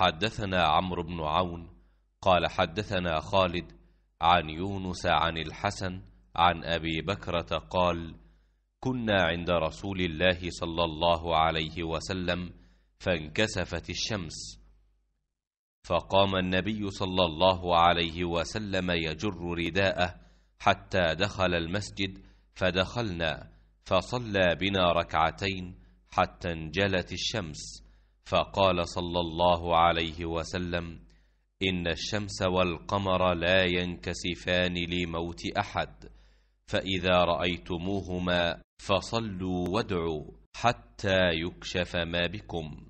حدثنا عمرو بن عون قال حدثنا خالد عن يونس عن الحسن عن أبي بكرة قال كنا عند رسول الله صلى الله عليه وسلم فانكسفت الشمس فقام النبي صلى الله عليه وسلم يجر رداءه حتى دخل المسجد فدخلنا فصلى بنا ركعتين حتى انجلت الشمس فقال صلى الله عليه وسلم إن الشمس والقمر لا ينكسفان لموت أحد فإذا رأيتموهما فصلوا وادعوا حتى يكشف ما بكم